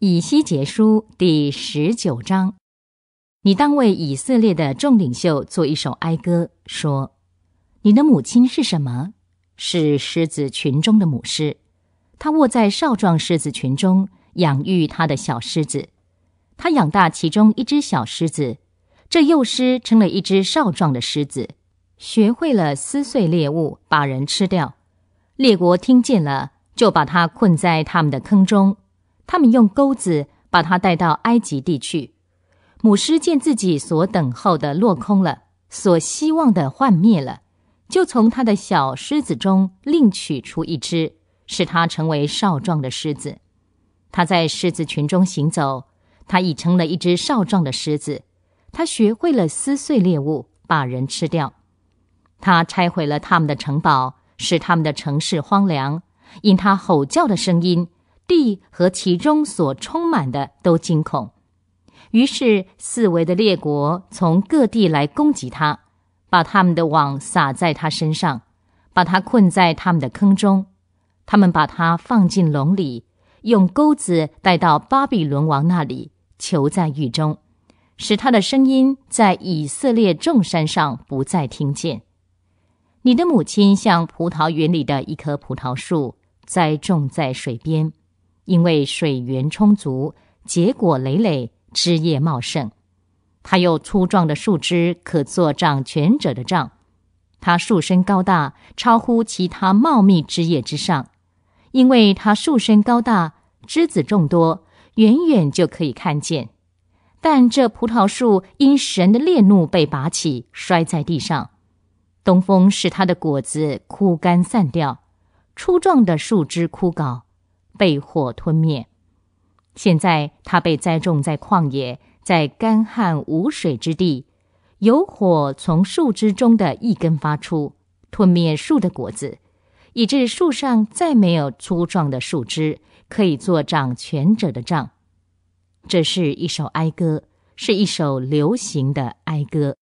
以西结书第十九章，你当为以色列的众领袖作一首哀歌，说：“你的母亲是什么？是狮子群中的母狮，她卧在少壮狮子群中，养育她的小狮子。她养大其中一只小狮子，这幼狮成了一只少壮的狮子，学会了撕碎猎物，把人吃掉。列国听见了，就把它困在他们的坑中。”他们用钩子把他带到埃及地去。母狮见自己所等候的落空了，所希望的幻灭了，就从他的小狮子中另取出一只，使他成为少壮的狮子。他在狮子群中行走，他已成了一只少壮的狮子。他学会了撕碎猎物，把人吃掉。他拆毁了他们的城堡，使他们的城市荒凉。因他吼叫的声音。地和其中所充满的都惊恐，于是四围的列国从各地来攻击他，把他们的网撒在他身上，把他困在他们的坑中，他们把他放进笼里，用钩子带到巴比伦王那里，囚在狱中，使他的声音在以色列众山上不再听见。你的母亲像葡萄园里的一棵葡萄树，栽种在水边。因为水源充足，结果累累，枝叶茂盛。它有粗壮的树枝，可做掌权者的杖。它树身高大，超乎其他茂密枝叶之上。因为它树身高大，枝子众多，远远就可以看见。但这葡萄树因神的烈怒被拔起，摔在地上。东风使它的果子枯干散掉，粗壮的树枝枯槁。被火吞灭。现在，它被栽种在旷野，在干旱无水之地。有火从树枝中的一根发出，吞灭树的果子，以致树上再没有粗壮的树枝可以做掌权者的杖。这是一首哀歌，是一首流行的哀歌。